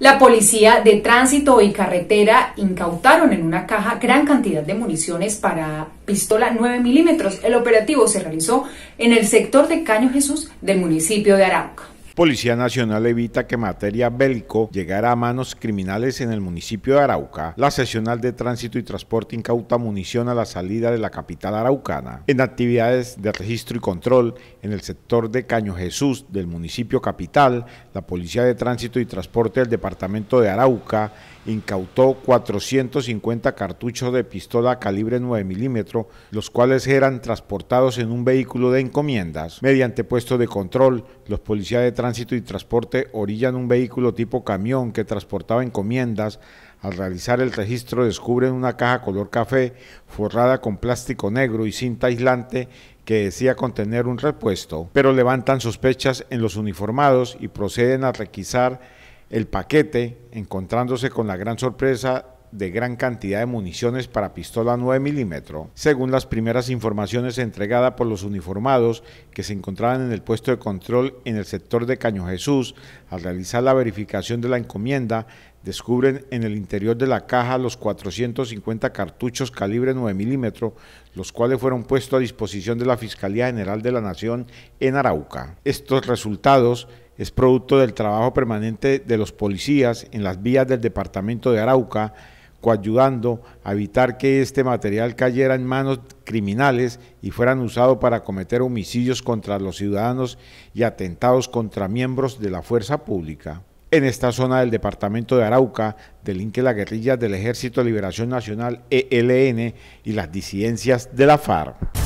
La policía de tránsito y carretera incautaron en una caja gran cantidad de municiones para pistola 9 milímetros. El operativo se realizó en el sector de Caño Jesús del municipio de Arauca. Policía Nacional evita que materia bélico llegara a manos criminales en el municipio de Arauca. La sesional de tránsito y transporte incauta munición a la salida de la capital araucana. En actividades de registro y control en el sector de Caño Jesús del municipio capital, la Policía de Tránsito y Transporte del departamento de Arauca incautó 450 cartuchos de pistola calibre 9 milímetros, los cuales eran transportados en un vehículo de encomiendas. Mediante puesto de control, los policías de Tránsito y Transporte orillan un vehículo tipo camión que transportaba encomiendas. Al realizar el registro descubren una caja color café forrada con plástico negro y cinta aislante que decía contener un repuesto, pero levantan sospechas en los uniformados y proceden a requisar el paquete, encontrándose con la gran sorpresa de gran cantidad de municiones para pistola 9 milímetros, según las primeras informaciones entregadas por los uniformados que se encontraban en el puesto de control en el sector de Caño Jesús, al realizar la verificación de la encomienda, descubren en el interior de la caja los 450 cartuchos calibre 9 milímetros, los cuales fueron puestos a disposición de la Fiscalía General de la Nación en Arauca. Estos resultados es producto del trabajo permanente de los policías en las vías del departamento de Arauca, coayudando a evitar que este material cayera en manos criminales y fueran usados para cometer homicidios contra los ciudadanos y atentados contra miembros de la fuerza pública. En esta zona del departamento de Arauca delinque la guerrilla del Ejército de Liberación Nacional ELN y las disidencias de la FARC.